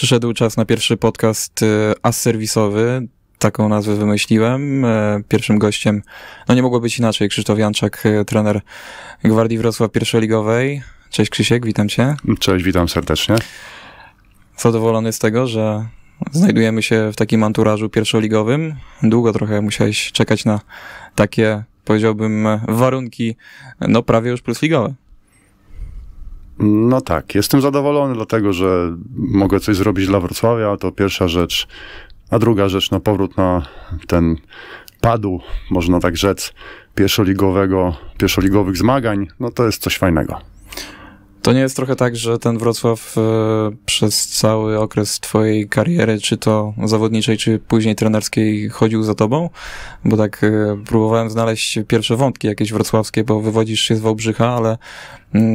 przyszedł czas na pierwszy podcast y, as Taką nazwę wymyśliłem. E, pierwszym gościem, no nie mogło być inaczej, Krzysztof Janczak, e, trener Gwardii Wrocław pierwszoligowej. Cześć Krzysiek, witam cię. Cześć, witam serdecznie. Zadowolony z tego, że znajdujemy się w takim anturażu pierwszoligowym. Długo trochę musiałeś czekać na takie, powiedziałbym, warunki, no prawie już plusligowe. No tak, jestem zadowolony, dlatego że mogę coś zrobić dla Wrocławia, to pierwsza rzecz. A druga rzecz, no powrót na ten padł, można tak rzec, pierwszoligowego, pierwszoligowych zmagań, no to jest coś fajnego. To nie jest trochę tak, że ten Wrocław e, przez cały okres twojej kariery, czy to zawodniczej, czy później trenerskiej, chodził za tobą? Bo tak e, próbowałem znaleźć pierwsze wątki jakieś wrocławskie, bo wywodzisz się z Wałbrzycha, ale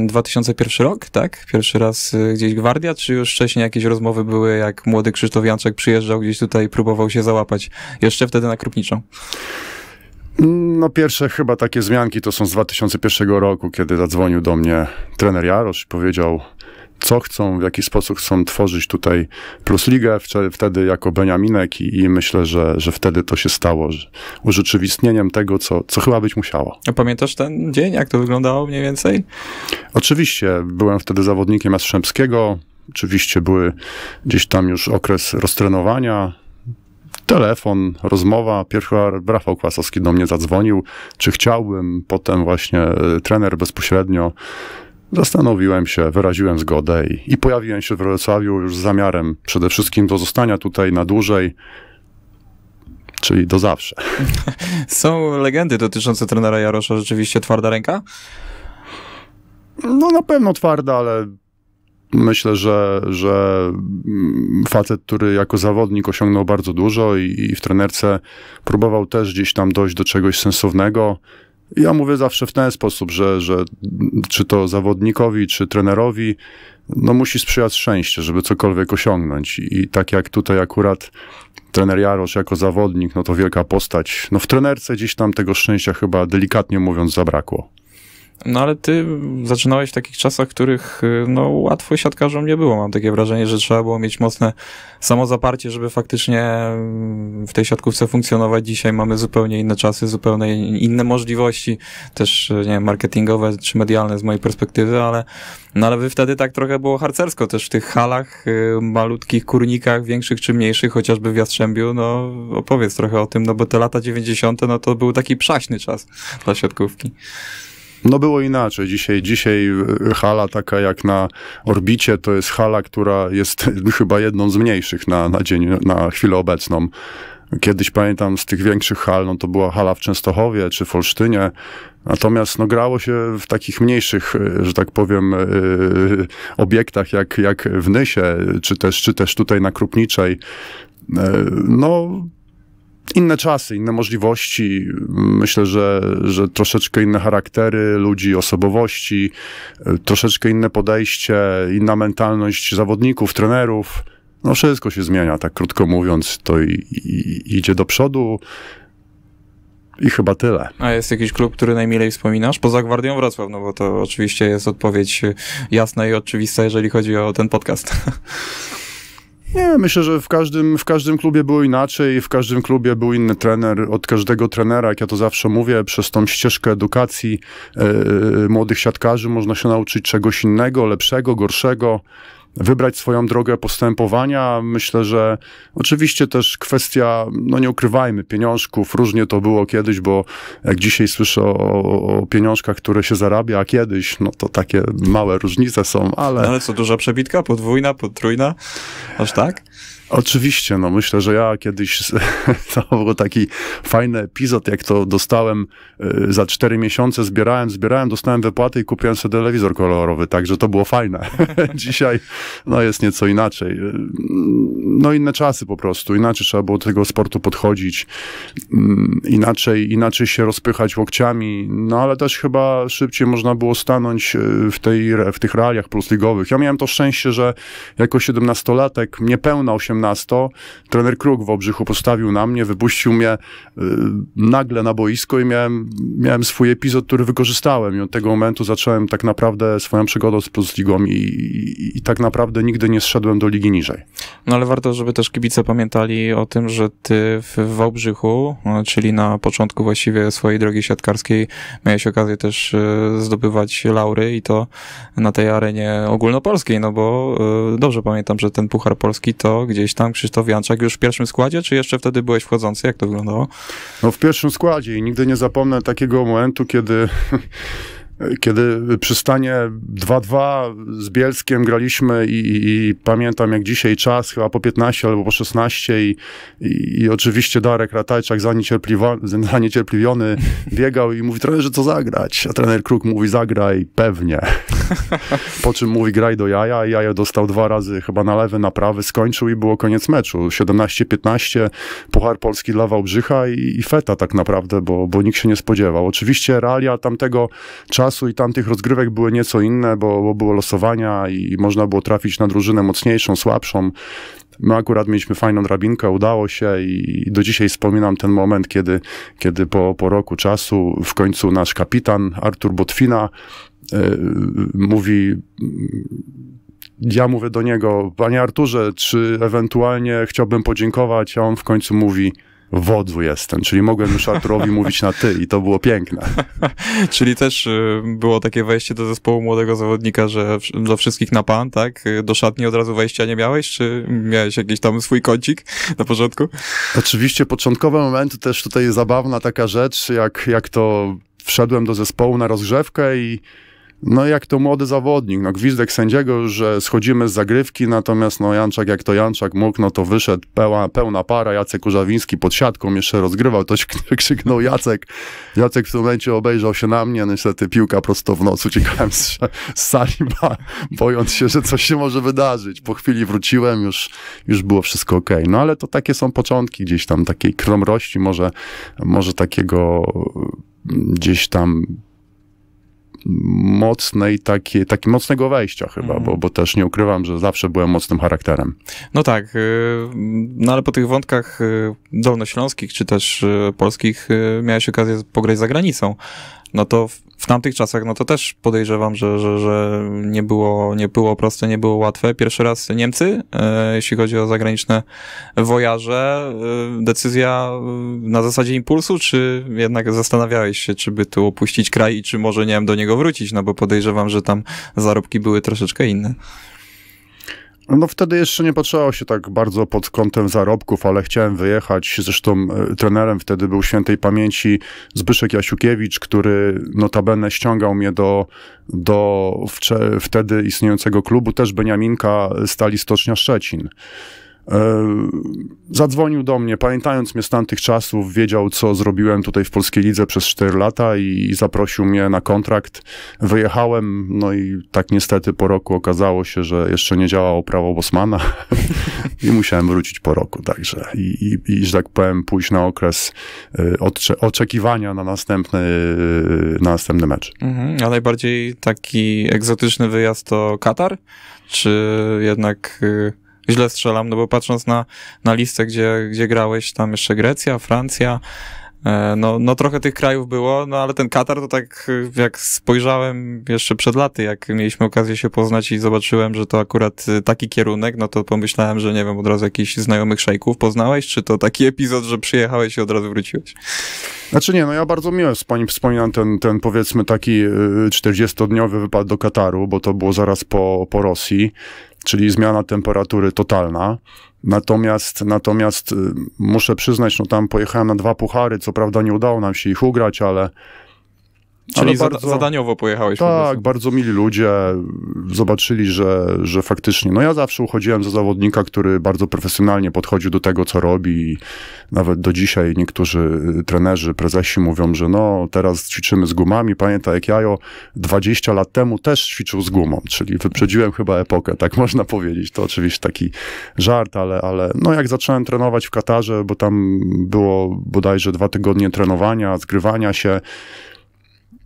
2001 mm, rok, tak? Pierwszy raz e, gdzieś Gwardia, czy już wcześniej jakieś rozmowy były, jak młody Krzysztof Janczek przyjeżdżał gdzieś tutaj, próbował się załapać jeszcze wtedy na Krupniczą? No pierwsze chyba takie zmianki to są z 2001 roku, kiedy zadzwonił do mnie trener Jarosz i powiedział, co chcą, w jaki sposób chcą tworzyć tutaj Plus Ligę, wtedy jako Beniaminek i, i, myślę, że, że wtedy to się stało że urzeczywistnieniem tego, co, co chyba być musiało. A pamiętasz ten dzień, jak to wyglądało mniej więcej? Oczywiście, byłem wtedy zawodnikiem Jastrzębskiego, oczywiście były gdzieś tam już okres roztrenowania, telefon, rozmowa. Pierwszy Rafał Kłasowski do mnie zadzwonił, czy chciałbym. Potem właśnie e, trener bezpośrednio Zastanowiłem się, wyraziłem zgodę i, i, pojawiłem się w Wrocławiu już z zamiarem przede wszystkim do zostania tutaj na dłużej, czyli do zawsze. Są legendy dotyczące trenera Jarosza, rzeczywiście twarda ręka? No na pewno twarda, ale Myślę, że, że mm, facet, który jako zawodnik osiągnął bardzo dużo i, i w trenerce próbował też gdzieś tam dojść do czegoś sensownego, ja mówię zawsze w ten sposób, że, że czy to zawodnikowi, czy trenerowi, no musi sprzyjać szczęście, żeby cokolwiek osiągnąć. I tak jak tutaj akurat trener Jarosz jako zawodnik, no to wielka postać. No w trenerce gdzieś tam tego szczęścia chyba delikatnie mówiąc zabrakło. No ale ty zaczynałeś w takich czasach, których y, no, łatwo siatkarzom nie było. Mam takie wrażenie, że trzeba było mieć mocne samozaparcie, żeby faktycznie mm, w tej siatkówce funkcjonować. Dzisiaj mamy zupełnie inne czasy, zupełnie inne możliwości, też y, nie wiem, marketingowe czy medialne z mojej perspektywy, ale, no, ale wy wtedy tak trochę było harcersko też w tych halach, y, malutkich kurnikach, większych czy mniejszych, chociażby w Jastrzębiu. No opowiedz trochę o tym, no bo te lata 90. no to był taki przaśny czas dla siatkówki. No było inaczej. Dzisiaj, dzisiaj e, hala taka jak na orbicie to jest hala, która jest chyba jedną z mniejszych na, na dzień, na chwilę obecną. Kiedyś pamiętam z tych większych hal, no to była hala w Częstochowie czy w Olsztynie. Natomiast no, grało się w takich mniejszych, e, że tak powiem, yy, obiektach jak, jak w Nysie, czy też, czy też tutaj na Krupniczej. Yy, no, inne czasy, inne możliwości. Myślę, że, że troszeczkę inne charaktery ludzi, osobowości, troszeczkę inne podejście, inna mentalność zawodników, trenerów. No wszystko się zmienia, tak krótko mówiąc, to i, i, idzie do przodu. I chyba tyle. A jest jakiś klub, który najmilej wspominasz? Poza Gwardią Wrocław, no bo to oczywiście jest odpowiedź jasna i oczywista, jeżeli chodzi o ten podcast. Nie, myślę, że w każdym, w każdym klubie było inaczej, w każdym klubie był inny trener, od każdego trenera, jak ja to zawsze mówię, przez tą ścieżkę edukacji yy, młodych siatkarzy można się nauczyć czegoś innego, lepszego, gorszego wybrać swoją drogę postępowania. Myślę, że oczywiście też kwestia, no nie ukrywajmy, pieniążków. Różnie to było kiedyś, bo jak dzisiaj słyszę o, o pieniążkach, które się zarabia, a kiedyś, no to takie małe różnice są, ale... No ale co, duża przebitka? Podwójna, potrójna? Aż tak? Oczywiście, no myślę, że ja kiedyś, to był taki fajny epizod, jak to dostałem y, za cztery miesiące, zbierałem, zbierałem, dostałem wypłatę i kupiłem sobie telewizor kolorowy, także to było fajne. Dzisiaj, no jest nieco inaczej. Y, no inne czasy po prostu, inaczej trzeba było do tego sportu podchodzić, mm, inaczej, inaczej się rozpychać łokciami, no ale też chyba szybciej można było stanąć y, w, tej, w tych realiach plusligowych. Ja miałem to szczęście, że jako 17-latek, niepełna 18 nasto. Trener Kruk w Obrzychu postawił na mnie, wypuścił mnie y, nagle na boisko i miałem, miałem swój epizod, który wykorzystałem. I od tego momentu zacząłem tak naprawdę swoją przygodę z Plusligą i, i, i tak naprawdę nigdy nie zszedłem do ligi niżej. No ale warto, żeby też kibice pamiętali o tym, że ty w Obrzychu, no, czyli na początku właściwie swojej drogi siatkarskiej, miałeś okazję też y, zdobywać laury i to na tej arenie ogólnopolskiej, no bo y, dobrze pamiętam, że ten Puchar Polski to gdzieś gdzieś tam Krzysztof Janczak już w pierwszym składzie, czy jeszcze wtedy byłeś wchodzący? Jak to wyglądało? No w pierwszym składzie i nigdy nie zapomnę takiego momentu, kiedy kiedy przystanie 2-2 z Bielskiem graliśmy i, i, i, pamiętam jak dzisiaj czas, chyba po 15 albo po 16 i, i oczywiście Darek Ratajczak zaniecierpliwiony biegał i mówi że co zagrać, a trener Kruk mówi zagraj pewnie. Po czym mówi graj do jaja i jaja dostał dwa razy chyba na lewy, na prawy, skończył i było koniec meczu. 17-15, Puchar Polski dla Wałbrzycha i, i feta tak naprawdę, bo, bo nikt się nie spodziewał. Oczywiście realia tamtego czasu i tamtych rozgrywek były nieco inne, bo, bo było losowania i można było trafić na drużynę mocniejszą, słabszą. My akurat mieliśmy fajną drabinkę, udało się i do dzisiaj wspominam ten moment, kiedy, kiedy po, po roku czasu w końcu nasz kapitan Artur Botwina Y, mówi ja mówię do niego, panie Arturze, czy ewentualnie chciałbym podziękować, a on w końcu mówi, w jestem, czyli mogłem już Arturowi mówić na ty i to było piękne. czyli też y, było takie wejście do zespołu młodego zawodnika, że dla wszystkich na pan, tak? Y, do szatni od razu wejścia nie miałeś, czy miałeś jakiś tam swój kącik na początku? Oczywiście początkowe momenty też tutaj zabawna taka rzecz, jak, jak to wszedłem do zespołu na rozgrzewkę i no jak to młody zawodnik, no gwizdek sędziego, że schodzimy z zagrywki, natomiast no Janczak jak to Janczak mógł, no to wyszedł pełna, pełna para, Jacek Urzawiński pod siatką jeszcze rozgrywał, to krzyknął Jacek, Jacek w tym momencie obejrzał się na mnie, niestety piłka prosto w nocu uciekałem z, z sali, bojąc się, że coś się może wydarzyć, po chwili wróciłem, już, już było wszystko ok, no ale to takie są początki gdzieś tam, takiej kromrości, może, może takiego mm, gdzieś tam mocnej takiej, takiego mocnego wejścia chyba, mhm. bo, bo też nie ukrywam, że zawsze byłem mocnym charakterem. No tak, y, no ale po tych wątkach y, dolnośląskich czy też y, polskich miałeś okazję pograć za granicą no to w, w tamtych czasach, no to też podejrzewam, że, że, że nie, było, nie było proste, nie było łatwe. Pierwszy raz Niemcy, e, jeśli chodzi o zagraniczne wojaże, e, decyzja e, na zasadzie impulsu, czy jednak zastanawiałeś się, czy by tu opuścić kraj i czy może, nie wiem, do niego wrócić, no bo podejrzewam, że tam zarobki były troszeczkę inne. No wtedy jeszcze nie patrzało się tak bardzo pod kątem zarobków, ale chciałem wyjechać. Zresztą e, trenerem wtedy był świętej pamięci Zbyszek Jasiukiewicz, który notabene ściągał mnie do, do wtedy istniejącego klubu, też Beniaminka Stali Stocznia Szczecin. E, zadzwonił do mnie, pamiętając mnie z tamtych czasów, wiedział, co zrobiłem tutaj w Polskiej Lidze przez 4 lata i zaprosił mnie na kontrakt. Wyjechałem, no i tak niestety po roku okazało się, że jeszcze nie działało prawo Bosmana i musiałem wrócić po roku, także i, i, i że tak powiem, pójść na okres e, odcze- oczekiwania na następny, e, na następny mecz. Mhm, a najbardziej taki egzotyczny wyjazd to Katar? Czy jednak... Y- źle strzelam, no bo patrząc na, na listę, gdzie, gdzie grałeś, tam jeszcze Grecja, Francja, e, no, no trochę tych krajów było, no ale ten Katar to tak e, jak spojrzałem jeszcze przed laty, jak mieliśmy okazję się poznać i zobaczyłem, że to akurat e, taki kierunek, no to pomyślałem, że nie wiem, od razu jakichś znajomych szejków poznałeś, czy to taki epizod, że przyjechałeś i od razu wróciłeś? Znaczy nie, no ja bardzo miło wspominam ten, ten powiedzmy taki 40-dniowy wypad do Kataru, bo to było zaraz po, po Rosji czyli zmiana temperatury totalna. Natomiast, natomiast y, muszę przyznać, no tam pojechałem na dwa puchary, co prawda nie udało nam się ich ugrać, ale Czyli bardzo, zadaniowo pojechałeś Tak, po bardzo mili ludzie zobaczyli, że, że faktycznie. No ja zawsze uchodziłem za zawodnika, który bardzo profesjonalnie podchodził do tego, co robi. I nawet do dzisiaj niektórzy y, trenerzy, prezesi mówią, że no teraz ćwiczymy z gumami. Pamiętaj, jak jajo 20 lat temu też ćwiczył z gumą, czyli wyprzedziłem chyba epokę, tak można powiedzieć. To oczywiście taki żart, ale, ale no jak zacząłem trenować w Katarze, bo tam było bodajże dwa tygodnie trenowania, zgrywania się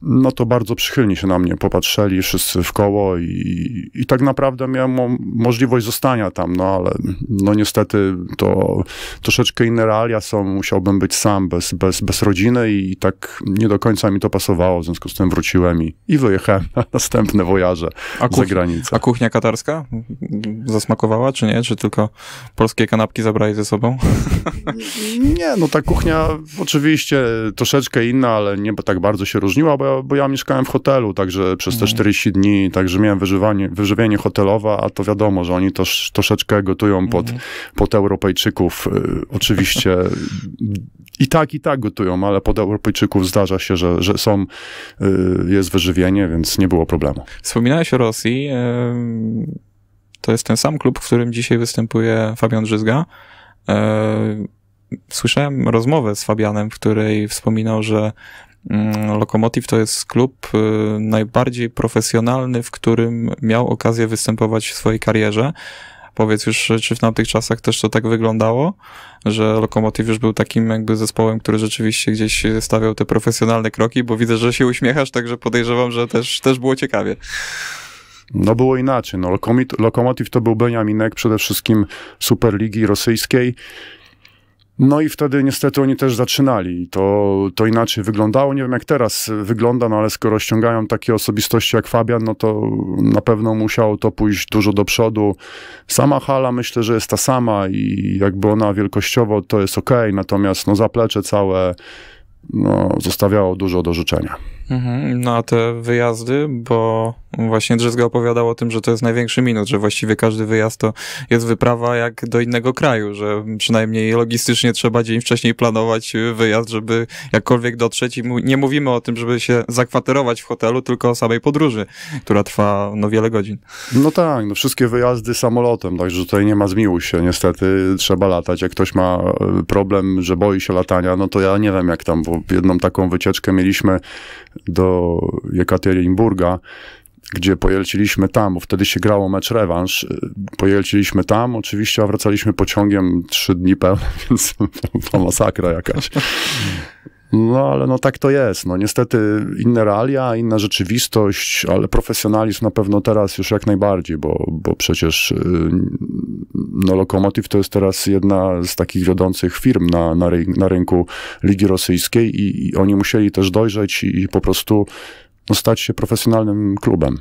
no to bardzo przychylnie się na mnie popatrzeli wszyscy w koło i, i tak naprawdę miałem możliwość zostania tam, no ale no niestety to troszeczkę inne realia są, musiałbym być sam, bez, bez, bez rodziny i tak nie do końca mi to pasowało, w związku z tym wróciłem i, i wyjechałem na następne wojaże a za granicę. A kuchnia katarska zasmakowała, czy nie? Czy tylko polskie kanapki zabrali ze sobą? Nie, no ta kuchnia oczywiście troszeczkę inna, ale nie tak bardzo się różniła, bo bo, ja mieszkałem w hotelu, także przez te 40 mhm. dni, także miałem wyżywanie, wyżywienie hotelowe, a to wiadomo, że oni też troszeczkę gotują mhm. pod, pod Europejczyków. Y, oczywiście i tak, i tak gotują, ale pod Europejczyków zdarza się, że, że są, y, jest wyżywienie, więc nie było problemu. Wspominałeś o Rosji. To jest ten sam klub, w którym dzisiaj występuje Fabian Drzyzga e, słyszałem rozmowę z Fabianem, w której wspominał, że Mm, Lokomotiv to jest klub y, najbardziej profesjonalny, w którym miał okazję występować w swojej karierze. Powiedz już, czy w tamtych czasach też to tak wyglądało, że Lokomotiv już był takim jakby zespołem, który rzeczywiście gdzieś stawiał te profesjonalne kroki, bo widzę, że się uśmiechasz, także podejrzewam, że też, też było ciekawie. No było inaczej. No, Lokomotiv to był Beniaminek przede wszystkim Superligi Rosyjskiej no i wtedy niestety oni też zaczynali. To, to inaczej wyglądało. Nie wiem jak teraz wygląda, no ale skoro ściągają takie osobistości jak Fabian, no to na pewno musiało to pójść dużo do przodu. Sama hala myślę, że jest ta sama i jakby ona wielkościowo to jest ok, natomiast no zaplecze całe no, zostawiało dużo do życzenia. Mhm, no a te wyjazdy, bo właśnie Drzezga opowiadał o tym, że to jest największy minus, że właściwie każdy wyjazd to jest wyprawa jak do innego kraju, że przynajmniej logistycznie trzeba dzień wcześniej planować wyjazd, żeby jakkolwiek dotrzeć i nie mówimy o tym, żeby się zakwaterować w hotelu, tylko o samej podróży, która trwa no wiele godzin. No tak, no wszystkie wyjazdy samolotem, także tutaj nie ma zmiłu się niestety, trzeba latać. Jak ktoś ma e, problem, że boi się latania, no to ja nie wiem jak tam, bo jedną taką wycieczkę mieliśmy do Jekaterinburga, gdzie pojelciliśmy tam, bo wtedy się grało mecz rewanż. Pojelciliśmy tam, oczywiście, a wracaliśmy pociągiem trzy dni pełne, więc to masakra jakaś. No ale no tak to jest. No niestety inne realia, inna rzeczywistość, ale profesjonalizm na pewno teraz już jak najbardziej, bo, bo przecież y, no, Lokomotiv to jest teraz jedna z takich wiodących firm na, na, ry na rynku Ligi Rosyjskiej i, i, oni musieli też dojrzeć i, i po prostu no, stać się profesjonalnym klubem.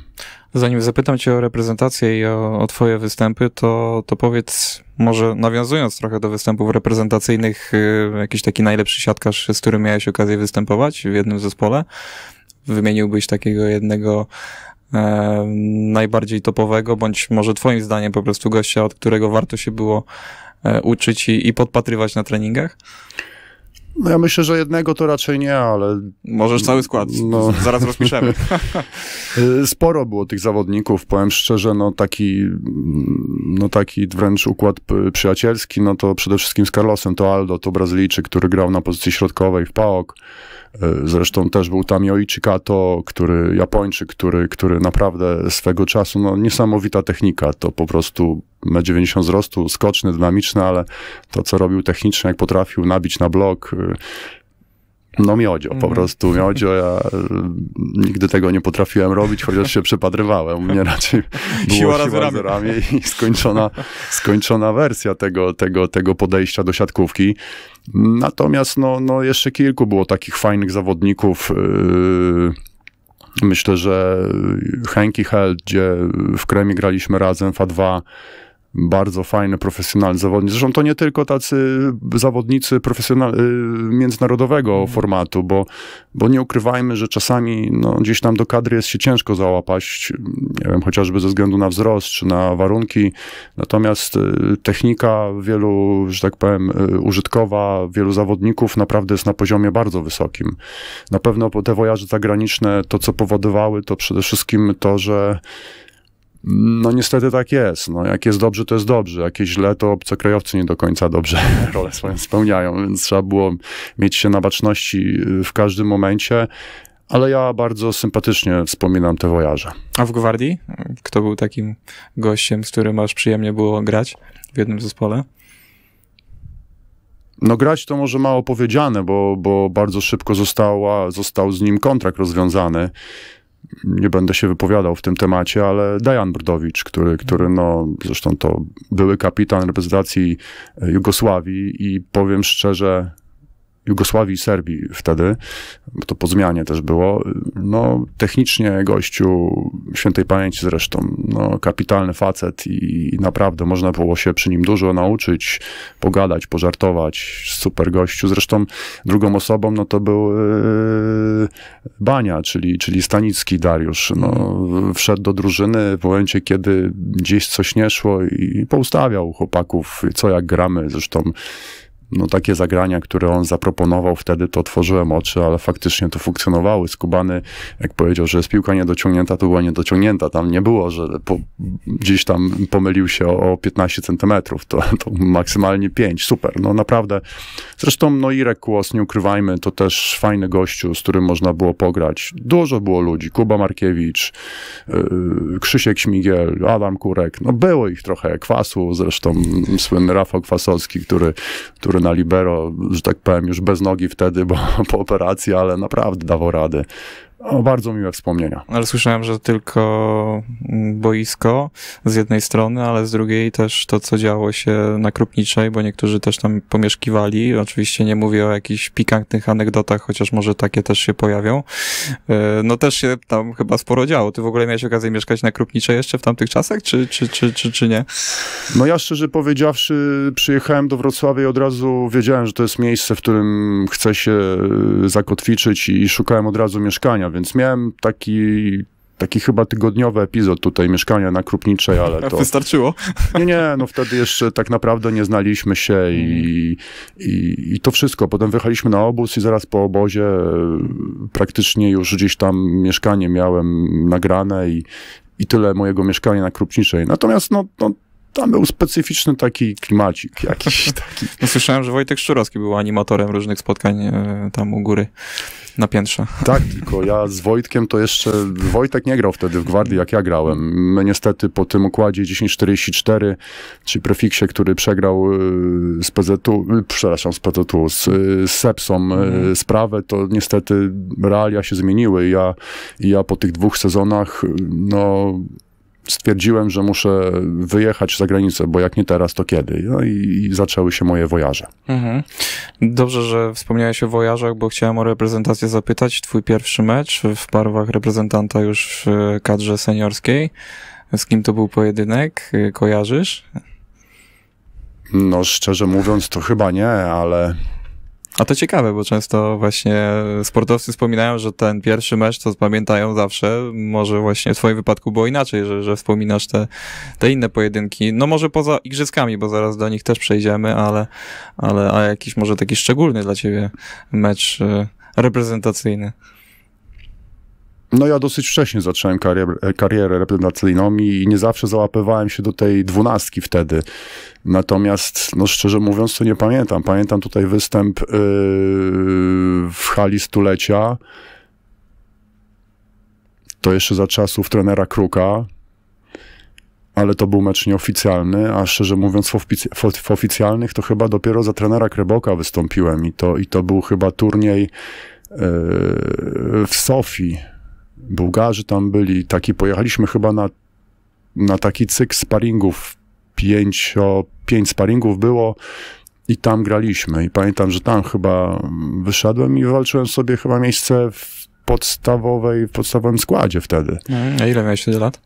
Zanim zapytam Cię o reprezentację i o, o, Twoje występy, to, to powiedz, może nawiązując trochę do występów reprezentacyjnych, y, jakiś taki najlepszy siatkarz, z którym miałeś okazję występować w jednym zespole. Wymieniłbyś takiego jednego e, najbardziej topowego, bądź może Twoim zdaniem po prostu gościa, od którego warto się było e, uczyć i, i podpatrywać na treningach? No ja myślę, że jednego to raczej nie, ale... Możesz cały skład, no. zaraz rozpiszemy. Y, sporo było tych zawodników, powiem szczerze, no taki, no taki wręcz układ przyjacielski, no to przede wszystkim z Carlosem to Aldo, to Brazylijczyk, który grał na pozycji środkowej w PAOK. Y, zresztą też był tam Yoichi Kato, który Japończyk, który, który naprawdę swego czasu, no niesamowita technika, to po prostu 90 wzrostu, skoczny, dynamiczny, ale to, co robił technicznie, jak potrafił nabić na blok, y, no miodzio, po mhm. prostu miodzio. Ja y, nigdy tego nie potrafiłem robić, chociaż się przypatrywałem. Mnie raczej było siła, siła ramię i skończona, skończona wersja tego, tego, tego podejścia do siatkówki. Natomiast no, no jeszcze kilku było takich fajnych zawodników. Y, myślę, że Henki Held, gdzie w Kremie graliśmy razem, FA2, bardzo fajny, profesjonalny zawodnik. Zresztą to nie tylko tacy zawodnicy profesjonal, y, międzynarodowego mm. formatu, bo, bo nie ukrywajmy, że czasami no, gdzieś tam do kadry jest się ciężko załapać, nie wiem, chociażby ze względu na wzrost czy na warunki. Natomiast y, technika wielu, że tak powiem, y, użytkowa wielu zawodników naprawdę jest na poziomie bardzo wysokim. Na pewno te wojaże zagraniczne, to co powodowały, to przede wszystkim to, że no niestety tak jest. No, jak jest dobrze, to jest dobrze. Jak jest źle, to obcokrajowcy nie do końca dobrze rolę swoją spełniają, więc trzeba było mieć się na baczności y, w każdym momencie. Ale ja bardzo sympatycznie wspominam te wojarze A w Gwardii? Kto był takim gościem, z którym aż przyjemnie było grać w jednym zespole? No grać to może mało powiedziane, bo, bo bardzo szybko została, został z nim kontrakt rozwiązany nie będę się wypowiadał w tym temacie, ale Dajan Brdowicz, który, który no, zresztą to były kapitan reprezentacji Jugosławii i powiem szczerze, Jugosławii i Serbii wtedy, bo to po zmianie też było. No, technicznie gościu, świętej pamięci zresztą, no, kapitalny facet i, i naprawdę można było się przy nim dużo nauczyć, pogadać, pożartować. Super gościu. Zresztą drugą osobą, no to był yy, Bania, czyli, czyli Stanicki Dariusz. No, wszedł do drużyny w momencie, kiedy gdzieś coś nie szło i, i poustawiał chłopaków, co jak gramy. Zresztą no takie zagrania, które on zaproponował wtedy, to otworzyłem oczy, ale faktycznie to funkcjonowały. Skubany, jak powiedział, że jest piłka niedociągnięta, to była niedociągnięta. Tam nie było, że po, gdzieś tam pomylił się o, o 15 centymetrów, to, to maksymalnie 5. Super, no naprawdę. Zresztą no Irek Kłos, nie ukrywajmy, to też fajny gościu, z którym można było pograć. Dużo było ludzi. Kuba Markiewicz, yy, Krzysiek Śmigiel, Adam Kurek. No było ich trochę. Kwasu zresztą, słynny Rafał Kwasowski, który, który na libero, że tak powiem, już bez nogi wtedy, bo po operacji, ale naprawdę dawał radę o bardzo miłe wspomnienia. Ale słyszałem, że tylko mm, boisko z jednej strony, ale z drugiej też to, co działo się na Krupniczej, bo niektórzy też tam pomieszkiwali. Oczywiście nie mówię o jakichś pikantnych anegdotach, chociaż może takie też się pojawią. E, no też się tam chyba sporo działo. Ty w ogóle miałeś okazję mieszkać na Krupniczej jeszcze w tamtych czasach, czy, czy, czy, czy, czy nie? No ja szczerze powiedziawszy przyjechałem do Wrocławia i od razu wiedziałem, że to jest miejsce, w którym chcę się e, zakotwiczyć i szukałem od razu mieszkania więc miałem taki taki chyba tygodniowy epizod tutaj mieszkania na Krupniczej, ale to... Wystarczyło? Nie, nie, no wtedy jeszcze tak naprawdę nie znaliśmy się i, mm. i, i, to wszystko. Potem wyjechaliśmy na obóz i zaraz po obozie e, praktycznie już gdzieś tam mieszkanie miałem nagrane i, i tyle mojego mieszkania na Krupniczej. Natomiast no, no tam był specyficzny taki klimacik jakiś taki. No, słyszałem, że Wojtek Szczurowski był animatorem różnych spotkań e, tam u góry na piętrze. Tak, tylko ja z Wojtkiem to jeszcze... Wojtek nie grał wtedy w Gwardii, jak ja grałem. My niestety po tym układzie 1044, czyli prefiksie, który przegrał e, z PZU, e, przepraszam, z PZU, z, z Sepsą mm. sprawę, to niestety realia się zmieniły. Ja, ja po tych dwóch sezonach, no stwierdziłem, że muszę wyjechać za granicę, bo jak nie teraz, to kiedy? No i, i zaczęły się moje wojaże. Mhm. Dobrze, że wspomniałeś o wojażach, bo chciałem o reprezentację zapytać. Twój pierwszy mecz w barwach reprezentanta już w e, kadrze seniorskiej. Z kim to był pojedynek? E, kojarzysz? No szczerze mówiąc, to chyba nie, ale a to ciekawe, bo często właśnie sportowcy wspominają, że ten pierwszy mecz to pamiętają zawsze. Może właśnie w twoim wypadku było inaczej, że, że wspominasz te, te inne pojedynki. No może poza igrzyskami, bo zaraz do nich też przejdziemy, ale, ale a jakiś może taki szczególny dla ciebie mecz y, reprezentacyjny. No ja dosyć wcześnie zacząłem karierę, e, karierę reprezentacyjną i nie zawsze załapywałem się do tej dwunastki wtedy. Natomiast, no szczerze mówiąc, to nie pamiętam. Pamiętam tutaj występ yy, w hali stulecia. To jeszcze za czasów trenera Kruka, ale to był mecz nieoficjalny, a szczerze mówiąc w, ofic w, oficjalnych to chyba dopiero za trenera Kreboka wystąpiłem i to, i to był chyba turniej yy, w Sofii Bułgarzy tam byli, taki pojechaliśmy chyba na, na taki cykl sparingów, pięć, pięć sparingów było i tam graliśmy. I pamiętam, że tam chyba wyszedłem i walczyłem sobie chyba miejsce w podstawowej, w podstawowym składzie wtedy. Mhm. A ile miałeś wtedy lat?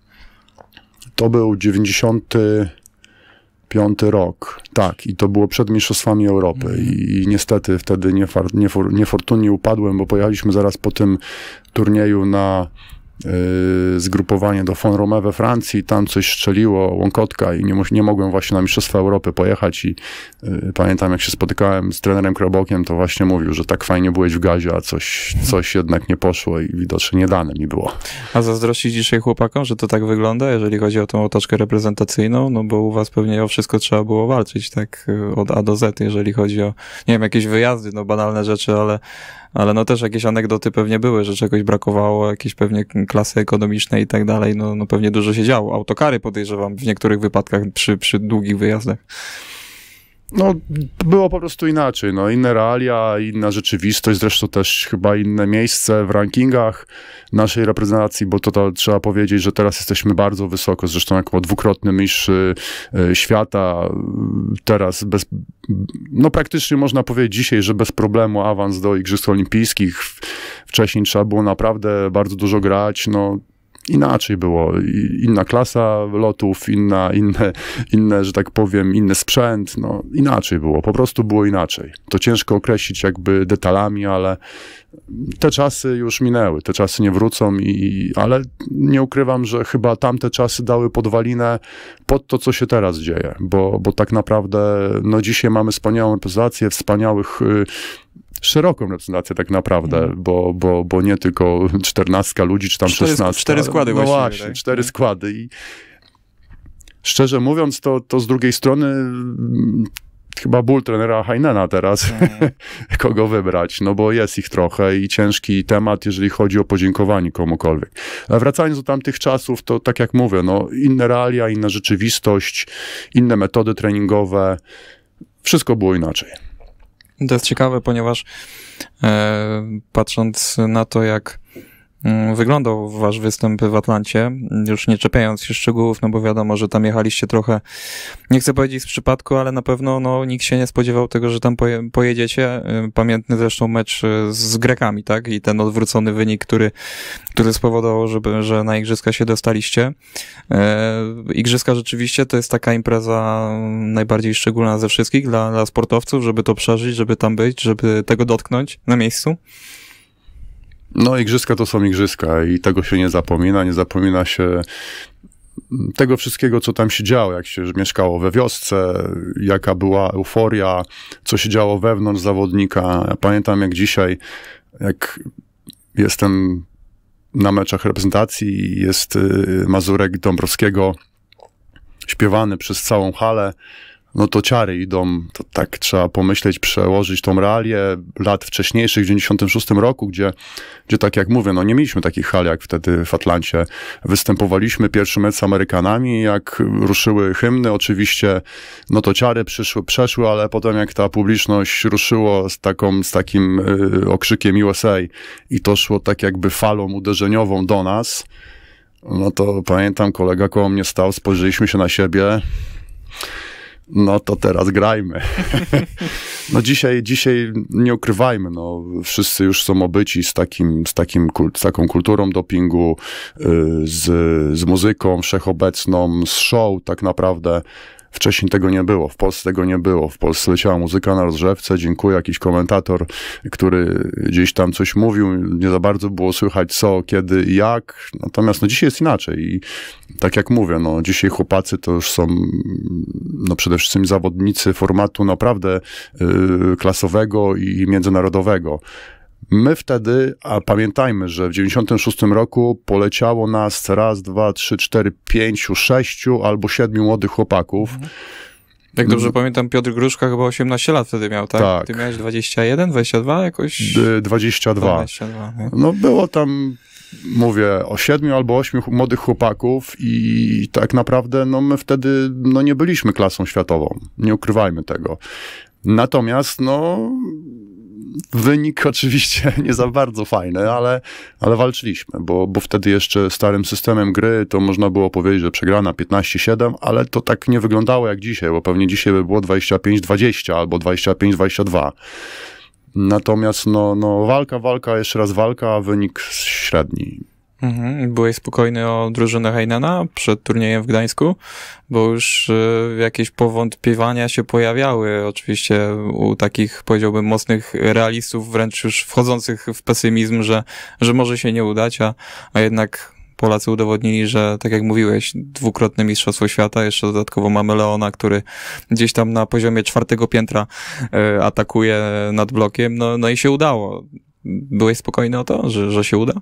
To był 90 piąty rok, tak, i to było przed Mistrzostwami Europy. Mhm. I, I, niestety wtedy niefor, niefor, niefortunnie upadłem, bo pojechaliśmy zaraz po tym turnieju na Y, zgrupowanie do Rome we Francji, tam coś strzeliło, łąkotka i nie, nie mogłem właśnie na Mistrzostwa Europy pojechać i y, pamiętam jak się spotykałem z trenerem Krobokiem, to właśnie mówił, że tak fajnie byłeś w gazie, a coś, coś jednak nie poszło i widocznie nie dane mi było. A zazdrościć dzisiaj chłopakom, że to tak wygląda, jeżeli chodzi o tą otoczkę reprezentacyjną, no bo u was pewnie o wszystko trzeba było walczyć, tak y, od A do Z, jeżeli chodzi o, nie wiem, jakieś wyjazdy, no banalne rzeczy, ale ale no też jakieś anegdoty pewnie były, że czegoś brakowało, jakieś pewnie klasy ekonomiczne i tak dalej, no, no pewnie dużo się działo. Autokary podejrzewam w niektórych wypadkach przy, przy długich wyjazdach no, było po prostu inaczej. No, inne realia, inna rzeczywistość, zresztą też chyba inne miejsce w rankingach naszej reprezentacji, bo to, to trzeba powiedzieć, że teraz jesteśmy bardzo wysoko, zresztą jako dwukrotny mistrz y, y, świata. Y, teraz bez, no praktycznie można powiedzieć dzisiaj, że bez problemu awans do Igrzysk Olimpijskich. Wcześniej trzeba było naprawdę bardzo dużo grać. No, inaczej było. Inna klasa lotów, inna, inne, inne, że tak powiem, inny sprzęt. No, inaczej było, po prostu było inaczej. To ciężko określić jakby detalami, ale te czasy już minęły, te czasy nie wrócą, i, ale nie ukrywam, że chyba tamte czasy dały podwalinę pod to, co się teraz dzieje, bo, bo tak naprawdę no, dzisiaj mamy wspaniałą reprezentację, wspaniałych y, szeroką reprezentację tak naprawdę, mhm. bo, bo, bo nie tylko 14 ludzi, czy tam cztery, 16. Cztery składy no właśnie. właśnie tak? cztery tak. składy i szczerze mówiąc, to, to z drugiej strony mm, chyba ból trenera Heinena teraz, mm. kogo wybrać, no bo jest ich trochę i ciężki temat, jeżeli chodzi o podziękowanie komukolwiek. A wracając do tamtych czasów, to tak jak mówię, no inne realia, inna rzeczywistość, inne metody treningowe, wszystko było inaczej. To jest ciekawe, ponieważ e, patrząc na to, jak Mm, wyglądał wasz występ w Atlancie, już nie czepiając się szczegółów, no bo wiadomo, że tam jechaliście trochę, nie chcę powiedzieć z przypadku, ale na pewno no, nikt się nie spodziewał tego, że tam pojedziecie. Y, pamiętny zresztą mecz y, z Grekami, tak? I ten odwrócony wynik, który, który spowodował, żeby, że na Igrzyska się dostaliście. Y, igrzyska rzeczywiście to jest taka impreza mm, najbardziej szczególna ze wszystkich dla, dla sportowców, żeby to przeżyć, żeby tam być, żeby tego dotknąć na miejscu. No, igrzyska to są igrzyska i tego się nie zapomina. Nie zapomina się tego wszystkiego, co tam się działo, jak się mieszkało we wiosce, jaka była euforia, co się działo wewnątrz zawodnika. Ja pamiętam jak dzisiaj, jak jestem na meczach reprezentacji, jest y, Mazurek Dąbrowskiego śpiewany przez całą halę no to ciary idą, to tak trzeba pomyśleć, przełożyć tą realię lat wcześniejszych, w 96 roku, gdzie, gdzie tak jak mówię, no nie mieliśmy takich hal jak wtedy w Atlancie. Występowaliśmy pierwszy mecz z Amerykanami, jak ruszyły hymny, oczywiście, no to ciary przyszły, przeszły, ale potem jak ta publiczność ruszyło z taką, z takim yy, okrzykiem USA i to szło tak jakby falą uderzeniową do nas, no to pamiętam, kolega koło mnie stał, spojrzeliśmy się na siebie, no to teraz grajmy. no dzisiaj, dzisiaj nie ukrywajmy, no wszyscy już są obyci z, takim, z, takim, z taką kulturą dopingu, y, z, z muzyką wszechobecną, z show tak naprawdę. Wcześniej tego nie było, w Polsce tego nie było. W Polsce leciała muzyka na rozrzewce, dziękuję, jakiś komentator, który gdzieś tam coś mówił, nie za bardzo było słychać co, kiedy i jak. Natomiast no dzisiaj jest inaczej i tak jak mówię, no dzisiaj chłopacy to już są no przede wszystkim zawodnicy formatu naprawdę yy, klasowego i międzynarodowego. My wtedy, a pamiętajmy, że w 96 roku poleciało nas raz, dwa, trzy, cztery, pięciu, sześciu albo siedmiu młodych chłopaków. Mhm. Jak dobrze pamiętam, Piotr Gruszka chyba 18 lat wtedy miał, tak? tak. Ty miałeś 21, 22 jakoś? 22. 22 no. no było tam, mówię, o siedmiu albo ośmiu młodych chłopaków i tak naprawdę no, my wtedy no, nie byliśmy klasą światową. Nie ukrywajmy tego. Natomiast no wynik oczywiście nie za bardzo fajny, ale, ale walczyliśmy, bo, bo wtedy jeszcze starym systemem gry to można było powiedzieć, że przegrana 15-7, ale to tak nie wyglądało jak dzisiaj, bo pewnie dzisiaj by było 25-20 albo 25-22. Natomiast no, no, walka, walka, jeszcze raz walka, a wynik średni. Mhm. Byłeś spokojny o drużynę Heinana przed turniejem w Gdańsku, bo już y, jakieś powątpiewania się pojawiały, oczywiście u takich, powiedziałbym, mocnych realistów, wręcz już wchodzących w pesymizm, że, że może się nie udać, a, a jednak Polacy udowodnili, że tak jak mówiłeś, dwukrotne Mistrzostwo Świata, jeszcze dodatkowo mamy Leona, który gdzieś tam na poziomie czwartego piętra y, atakuje nad blokiem, no, no i się udało. Byłeś spokojny o to, że, że się uda?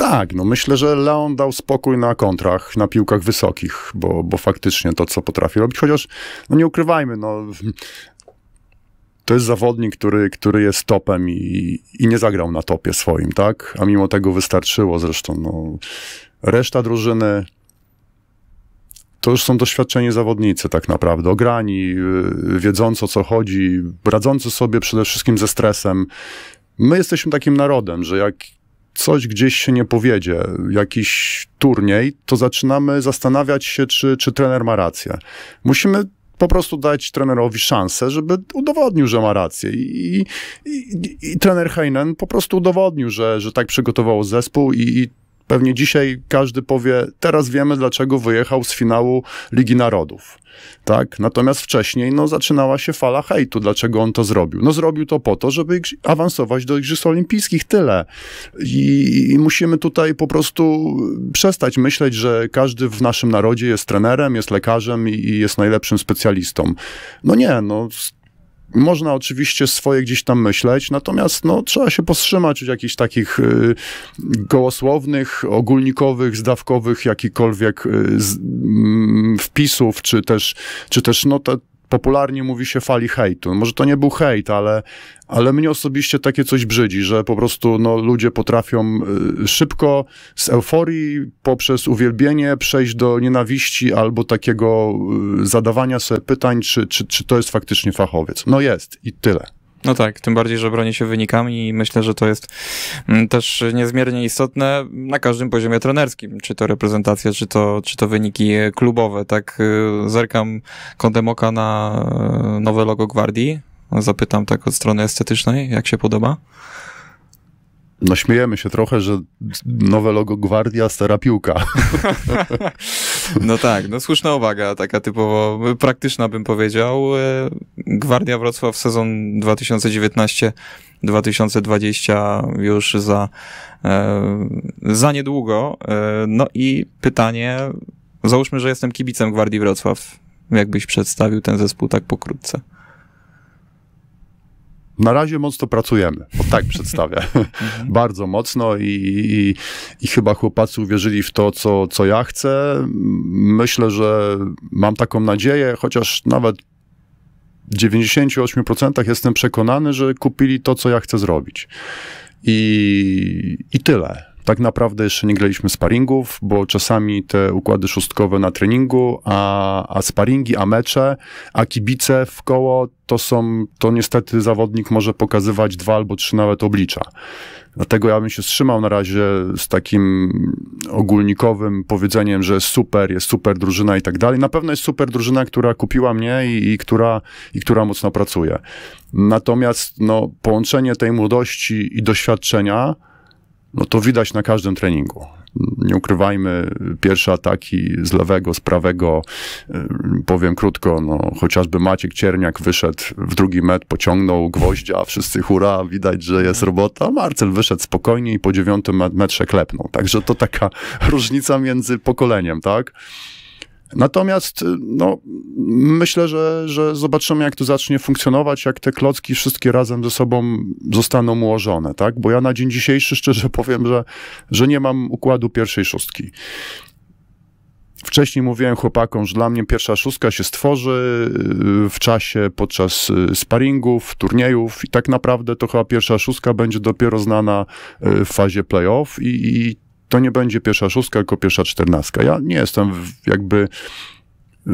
Tak, no myślę, że Leon dał spokój na kontrach, na piłkach wysokich, bo, bo faktycznie to, co potrafi robić, chociaż, no nie ukrywajmy, no to jest zawodnik, który, który jest topem i, i nie zagrał na topie swoim, tak? A mimo tego wystarczyło zresztą, no, reszta drużyny to już są doświadczeni zawodnicy tak naprawdę, ograni, y, wiedzący o co chodzi, radzący sobie przede wszystkim ze stresem. My jesteśmy takim narodem, że jak coś gdzieś się nie powiedzie, jakiś turniej, to zaczynamy zastanawiać się, czy, czy trener ma rację. Musimy po prostu dać trenerowi szansę, żeby udowodnił, że ma rację. I, i, i trener Heinen po prostu udowodnił, że, że tak przygotował zespół i, i Pewnie dzisiaj każdy powie, teraz wiemy, dlaczego wyjechał z finału Ligi Narodów. Tak? Natomiast wcześniej no, zaczynała się fala hejtu, dlaczego on to zrobił. No zrobił to po to, żeby awansować do Igrzysk Olimpijskich, tyle. I, I, musimy tutaj po prostu przestać myśleć, że każdy w naszym narodzie jest trenerem, jest lekarzem i, i jest najlepszym specjalistą. No nie, no można oczywiście swoje gdzieś tam myśleć, natomiast no, trzeba się powstrzymać od jakichś takich y, gołosłownych, ogólnikowych, zdawkowych jakikolwiek y, z, y, wpisów, czy też, czy też no, te, popularnie mówi się fali hejtu. Może to nie był hejt, ale, ale mnie osobiście takie coś brzydzi, że po prostu no, ludzie potrafią y, szybko z euforii poprzez uwielbienie przejść do nienawiści albo takiego y, zadawania sobie pytań, czy, czy, czy to jest faktycznie fachowiec. No jest i tyle. No tak, tym bardziej, że broni się wynikami i myślę, że to jest mm, też niezmiernie istotne na każdym poziomie trenerskim, czy to reprezentacja, czy to, czy to wyniki klubowe. Tak y, zerkam kątem oka na y, nowe logo Gwardii, zapytam tak od strony estetycznej, jak się podoba. No śmiejemy się trochę, że nowe logo Gwardia, stara piłka. No tak, no słuszna uwaga, taka typowo praktyczna bym powiedział. E, Gwardia Wrocław sezon 2019-2020 już za, e, za niedługo. E, no i pytanie, załóżmy, że jestem kibicem Gwardii Wrocław. Jakbyś przedstawił ten zespół tak pokrótce? Na razie mocno pracujemy, o tak przedstawię. Bardzo mocno i, i, i, chyba chłopacy uwierzyli w to, co, co ja chcę. Myślę, że mam taką nadzieję, chociaż nawet w 98% jestem przekonany, że kupili to, co ja chcę zrobić. I, i tyle tak naprawdę jeszcze nie graliśmy sparingów, bo czasami te układy szóstkowe na treningu, a, a sparingi, a mecze, a kibice w koło, to są, to niestety zawodnik może pokazywać dwa albo trzy nawet oblicza. Dlatego ja bym się wstrzymał na razie z takim ogólnikowym powiedzeniem, że jest super, jest super drużyna i tak dalej. Na pewno jest super drużyna, która kupiła mnie i, i, która, i która mocno pracuje. Natomiast no, połączenie tej młodości i doświadczenia, no to widać na każdym treningu. Nie ukrywajmy, pierwsze ataki z lewego, z prawego, y, powiem krótko, no, chociażby Maciek Cierniak wyszedł w drugi metr, pociągnął gwoździa, wszyscy hura, widać, że jest robota. Marcel wyszedł spokojnie i po dziewiątym metrze klepnął. Także to taka różnica między pokoleniem, tak? Natomiast y, no, myślę, że, że zobaczymy, jak to zacznie funkcjonować, jak te klocki wszystkie razem ze sobą zostaną ułożone, tak? Bo ja na dzień dzisiejszy szczerze powiem, że, że nie mam układu pierwszej szóstki. Wcześniej mówiłem chłopakom, że dla mnie pierwsza szóstka się stworzy y, w czasie podczas y, sparingów, turniejów i tak naprawdę to chyba pierwsza szóstka będzie dopiero znana w fazie playoff i, i to nie będzie pierwsza szóstka, tylko pierwsza czternastka. Ja nie jestem jakby y,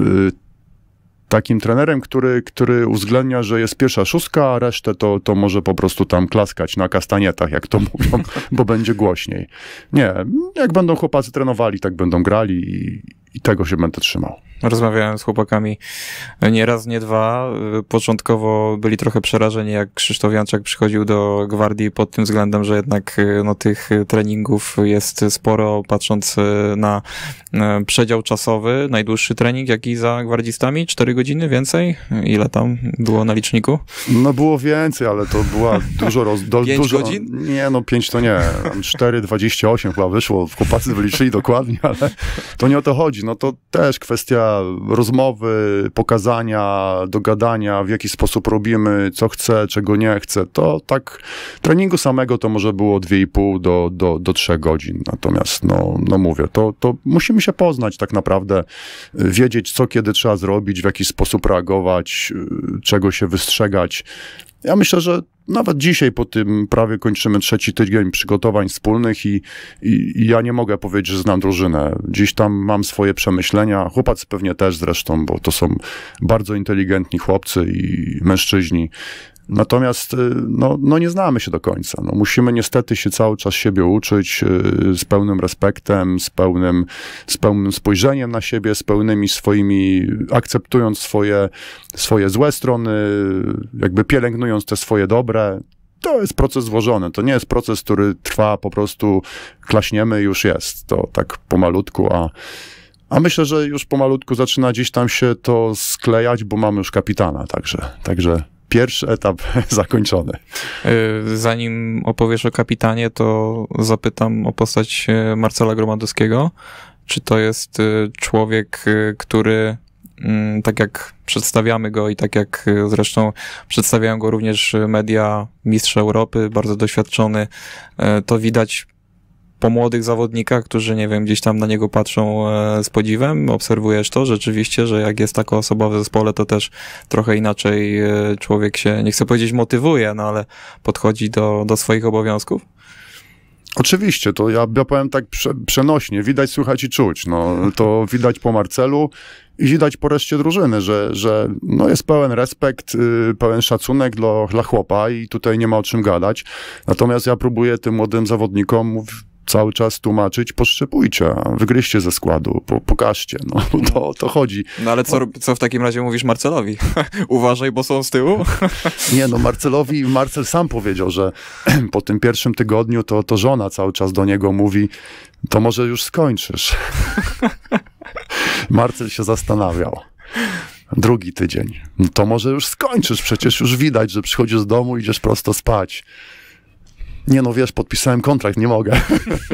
takim trenerem, który, który uwzględnia, że jest pierwsza szóstka, a resztę to, to może po prostu tam klaskać na kastanietach, jak to mówią, bo będzie głośniej. Nie, jak będą chłopacy trenowali, tak będą grali i, i tego się będę trzymał. Rozmawiałem z chłopakami nie raz, nie dwa. Początkowo byli trochę przerażeni, jak Krzysztof Janczak przychodził do Gwardii pod tym względem, że jednak e, no, tych treningów jest sporo, patrząc e, na e, przedział czasowy. Najdłuższy trening, jaki za gwardzistami? Cztery godziny więcej? Ile tam było na liczniku? No było więcej, ale to była dużo... Roz... Do, dużo... godzin? Nie, no pięć to nie. Cztery, dwadzieścia osiem chyba wyszło. Chłopacy wyliczyli dokładnie, ale to nie o to chodzi. No to też kwestia rozmowy, pokazania, dogadania, w jaki sposób robimy, co chce, czego nie chce, to tak treningu samego to może było 2,5 do, do, do 3 godzin. Natomiast, no, no mówię, to, to musimy się poznać tak naprawdę, wiedzieć, co kiedy trzeba zrobić, w jaki sposób reagować, y, czego się wystrzegać. Ja myślę, że nawet dzisiaj po tym prawie kończymy trzeci tydzień przygotowań wspólnych i, i, i ja nie mogę powiedzieć, że znam drużynę. Dziś tam mam swoje przemyślenia. Chłopacy pewnie też zresztą, bo to są bardzo inteligentni chłopcy i mężczyźni. Natomiast y, no, no nie znamy się do końca. No, musimy niestety się cały czas siebie uczyć y, z pełnym respektem, z pełnym, z pełnym spojrzeniem na siebie, z pełnymi swoimi, akceptując swoje, swoje złe strony, jakby pielęgnując te swoje dobre. To jest proces złożony, to nie jest proces, który trwa po prostu, klaśniemy, już jest. To tak pomalutku, a, a myślę, że już pomalutku zaczyna gdzieś tam się to sklejać, bo mamy już kapitana, także, także pierwszy etap zakończony. E, zanim opowiesz o kapitanie, to zapytam o postać e, Marcela Gromadowskiego. Czy to jest e, człowiek, który mm, tak jak przedstawiamy go i tak jak zresztą przedstawiają go również media mistrz Europy, bardzo doświadczony, to widać po młodych zawodnikach, którzy, nie wiem, gdzieś tam na niego patrzą e, z podziwem? Obserwujesz to rzeczywiście, że jak jest taka osoba w zespole, to też trochę inaczej e, człowiek się, nie chcę powiedzieć motywuje, no ale podchodzi do, do swoich obowiązków? Oczywiście, to ja, ja powiem tak prze, przenośnie, widać, słychać i czuć. No, to widać po Marcelu i widać po reszcie drużyny, że, że no jest pełen respekt, y, pełen szacunek dla, dla chłopa i tutaj nie ma o czym gadać. Natomiast ja próbuję tym młodym zawodnikom cały czas tłumaczyć, poszczepujcie, wygryźcie ze składu, po, pokażcie, no to, no. to chodzi. No ale co, co w takim razie mówisz Marcelowi? Uważaj, bo są z tyłu? Nie, no Marcelowi, Marcel sam powiedział, że po tym pierwszym tygodniu to, to żona cały czas do niego mówi, to może już skończysz. Marcel się zastanawiał. Drugi tydzień. No to może już skończysz, przecież już widać, że przychodzisz z domu i idziesz prosto spać nie no wiesz, podpisałem kontrakt, nie mogę.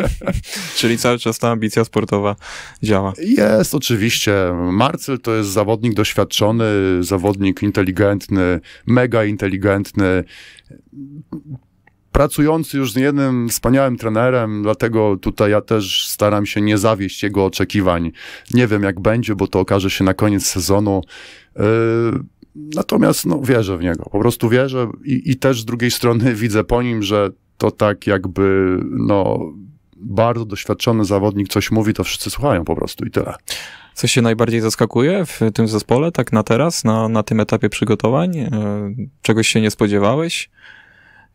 Czyli cały czas ta ambicja sportowa działa. Jest, oczywiście. Marcel to jest zawodnik doświadczony, zawodnik inteligentny, mega inteligentny pracujący już z jednym wspaniałym trenerem, dlatego tutaj ja też staram się nie zawieść jego oczekiwań. Nie wiem, jak będzie, bo to okaże się na koniec sezonu. Yy, natomiast no, wierzę w niego, po prostu wierzę i, i też z drugiej strony widzę po nim, że to tak jakby, no, bardzo doświadczony zawodnik coś mówi, to wszyscy słuchają po prostu i tyle. Co się najbardziej zaskakuje w tym zespole, tak na teraz, na, na tym etapie przygotowań? E, czegoś się nie spodziewałeś,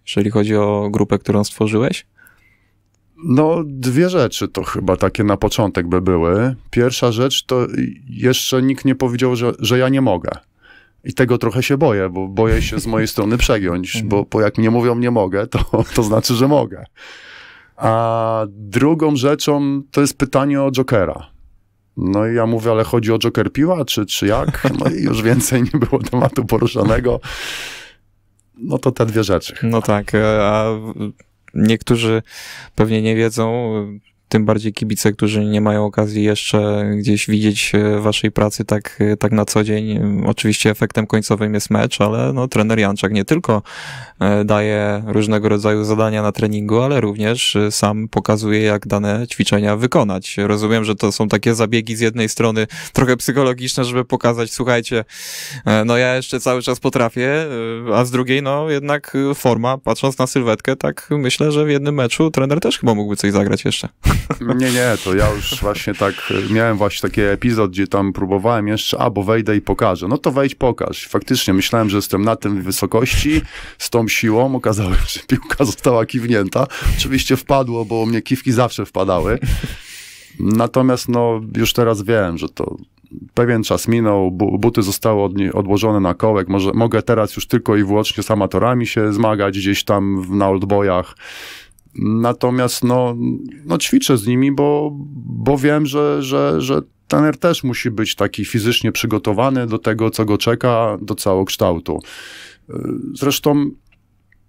jeżeli chodzi o grupę, którą stworzyłeś? No, dwie rzeczy to chyba takie na początek by były. Pierwsza rzecz to jeszcze nikt nie powiedział, że, że ja nie mogę. I tego trochę się boję, bo boję się z mojej strony przegiąć, mhm. bo, bo jak nie mówią nie mogę, to, to znaczy, że mogę. A drugą rzeczą to jest pytanie o Jokera. No i ja mówię, ale chodzi o Joker piła, czy, czy jak? No i już więcej nie było tematu poruszanego. No to te dwie rzeczy. No tak, e, a niektórzy pewnie nie wiedzą, tym bardziej kibice, którzy nie mają okazji jeszcze gdzieś widzieć e, waszej pracy tak, e, tak na co dzień. Oczywiście efektem końcowym jest mecz, ale no, trener Janczak nie tylko e, daje różnego rodzaju zadania na treningu, ale również sam pokazuje, jak dane ćwiczenia wykonać. Rozumiem, że to są takie zabiegi z jednej strony trochę psychologiczne, żeby pokazać, słuchajcie, no ja jeszcze cały czas potrafię, a z drugiej, no jednak forma, patrząc na sylwetkę, tak myślę, że w jednym meczu trener też chyba mógłby coś zagrać jeszcze. Nie, nie, to ja już właśnie tak, e, miałem właśnie taki epizod, gdzie tam próbowałem jeszcze, a bo wejdę i pokażę. No to wejdź, pokaż. Faktycznie myślałem, że jestem na tym wysokości, z tą siłą. Okazało się, że piłka została kiwnięta. Oczywiście wpadło, bo mnie kiwki zawsze wpadały. Natomiast no, już teraz wiem, że to pewien czas minął, buty zostały od, odłożone na kołek, Może, mogę teraz już tylko i wyłącznie z amatorami się zmagać gdzieś tam w, na oldboyach. Natomiast no, no ćwiczę z nimi, bo, bo wiem, że, że, że tener też musi być taki fizycznie przygotowany do tego, co go czeka, do całokształtu. Zresztą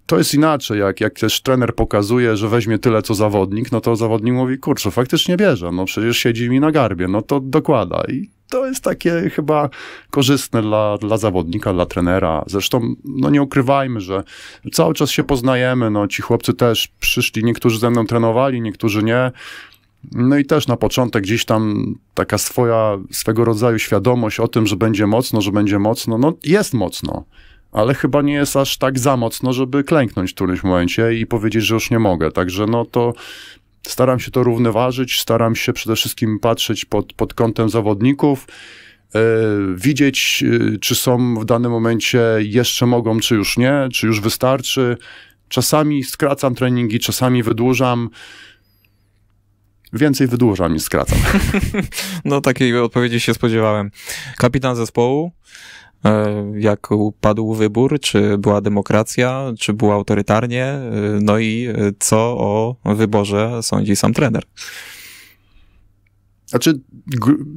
to jest inaczej, jak, jak też trener pokazuje, że weźmie tyle, co zawodnik, no to zawodnik mówi, kurczę, faktycznie bierze, no przecież siedzi mi na garbie, no to dokłada i to jest takie chyba korzystne dla, dla zawodnika, dla trenera. Zresztą, no nie ukrywajmy, że cały czas się poznajemy, no ci chłopcy też przyszli, niektórzy ze mną trenowali, niektórzy nie. No i też na początek gdzieś tam taka swoja, swego rodzaju świadomość o tym, że będzie mocno, że będzie mocno, no jest mocno, ale chyba nie jest aż tak za mocno, żeby klęknąć w którymś momencie i powiedzieć, że już nie mogę. Także no to Staram się to równoważyć, staram się przede wszystkim patrzeć pod, pod kątem zawodników, e, widzieć, e, czy są w danym momencie jeszcze mogą, czy już nie, czy już wystarczy. Czasami skracam treningi, czasami wydłużam. Więcej wydłużam niż skracam. No takiej odpowiedzi się spodziewałem. Kapitan zespołu, E, jak upadł wybór, czy była demokracja, czy było autorytarnie, e, no i e, co o wyborze sądzi sam trener. Znaczy,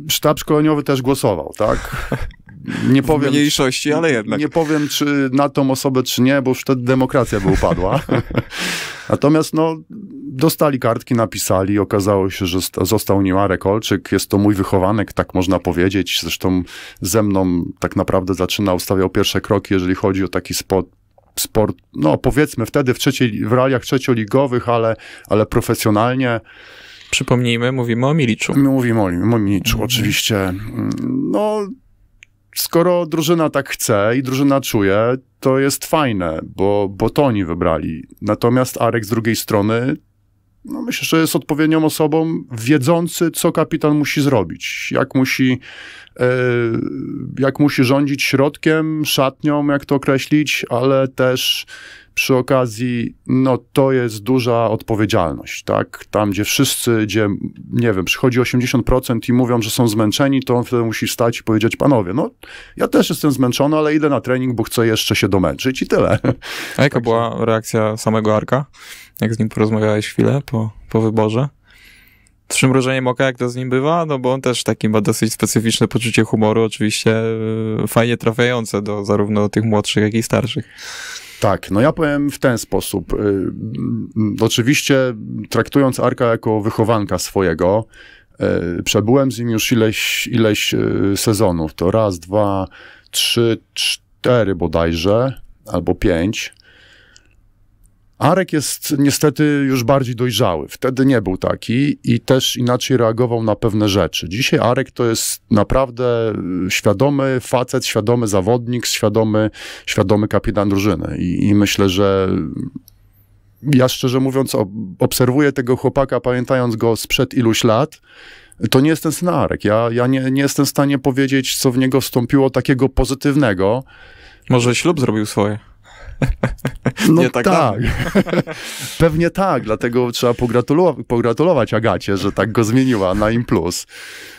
sztab szkoleniowy też głosował, tak? nie powiem, w mniejszości, ale jednak. Nie powiem, czy na tą osobę, czy nie, bo już wtedy demokracja by upadła. Natomiast no, dostali kartki, napisali, okazało się, że został Niłarek Kolczyk, jest to mój wychowanek, tak można powiedzieć, zresztą ze mną tak naprawdę zaczynał, stawiał pierwsze kroki, jeżeli chodzi o taki spot, sport, no powiedzmy wtedy w, trzeciej, w realiach trzecioligowych, ale, ale profesjonalnie. Przypomnijmy, mówimy o Miliczu. Mówimy o, o Miliczu, mhm. oczywiście. No, skoro drużyna tak chce i drużyna czuje, to jest fajne, bo, bo to oni wybrali. Natomiast Arek z drugiej strony, no myślę, że jest odpowiednią osobą wiedzący, co kapitan musi zrobić, jak musi, yy, jak musi rządzić środkiem, szatnią, jak to określić, ale też przy okazji, no to jest duża odpowiedzialność, tak? Tam, gdzie wszyscy, gdzie, nie wiem, przychodzi 80% i mówią, że są zmęczeni, to on wtedy musi wstać i powiedzieć, panowie, no ja też jestem zmęczony, ale idę na trening, bo chcę jeszcze się domęczyć i tyle. A jaka tak była się... reakcja samego Arka, jak z nim porozmawiałeś chwilę po, po wyborze? z przymrużeniem oka, jak to z nim bywa, no bo on też taki ma dosyć specyficzne poczucie humoru, oczywiście e, fajnie trafiające do zarówno tych młodszych, jak i starszych. Tak, no ja powiem w ten sposób. Y, mm, oczywiście traktując Arka jako wychowanka swojego, y, przebyłem z nim już ileś, ileś y, sezonów. To raz, dwa, trzy, cztery bodajże, albo pięć. Arek jest niestety już bardziej dojrzały. Wtedy nie był taki i też inaczej reagował na pewne rzeczy. Dzisiaj Arek to jest naprawdę y, świadomy facet, świadomy zawodnik, świadomy, świadomy kapitan drużyny. I, i myślę, że y, ja szczerze mówiąc obserwuję tego chłopaka, pamiętając go sprzed iluś lat, to nie jest ten syn Arek. Ja, ja nie, nie jestem w stanie powiedzieć, co w niego wstąpiło takiego pozytywnego. Może ślub zrobił swoje. No Nie tak. tak. Pewnie tak, dlatego trzeba pogratulować, pogratulować Agacie, że tak go zmieniła na im plus.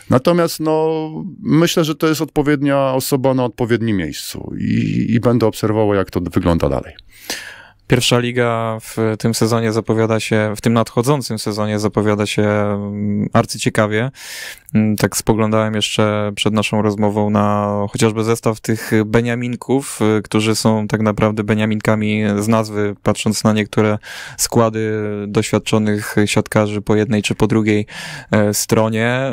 Natomiast no, myślę, że to jest odpowiednia osoba na odpowiednim miejscu i, i będę obserwował, jak to wygląda dalej. Pierwsza liga w tym sezonie zapowiada się, w tym nadchodzącym sezonie zapowiada się mm, arcyciekawie. Mm, tak spoglądałem jeszcze przed naszą rozmową na chociażby zestaw tych Beniaminków, y, którzy są tak naprawdę Beniaminkami z nazwy, patrząc na niektóre składy doświadczonych siatkarzy po jednej czy po drugiej e, stronie.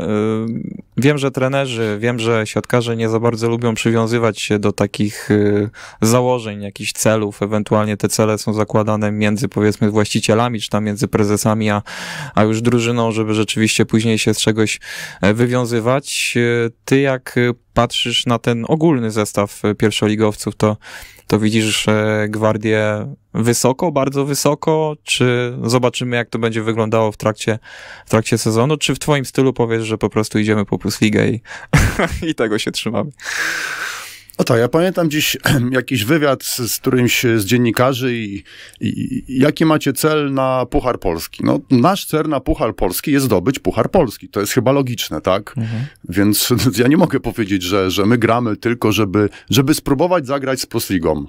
Y, Wiem, że trenerzy, wiem, że siatkarze nie za bardzo lubią przywiązywać się do takich y, założeń, jakichś celów. Ewentualnie te cele są zakładane między powiedzmy właścicielami, czy tam między prezesami, a, a już drużyną, żeby rzeczywiście później się z czegoś e, wywiązywać. Y, ty jak patrzysz na ten ogólny zestaw e, pierwszoligowców, to, to widzisz gwardię wysoko, bardzo wysoko, czy zobaczymy, jak to będzie wyglądało w trakcie, w trakcie sezonu, czy w twoim stylu powiesz, że po prostu idziemy po Plus Ligę i, i tego się trzymamy? O tak, ja pamiętam dziś jakiś wywiad z, z którymś z dziennikarzy i, i, jaki macie cel na Puchar Polski? No, nasz cel na Puchar Polski jest zdobyć Puchar Polski. To jest chyba logiczne, tak? Mhm. Więc ja nie mogę powiedzieć, że, że my gramy tylko, żeby, żeby spróbować zagrać z Plusligą.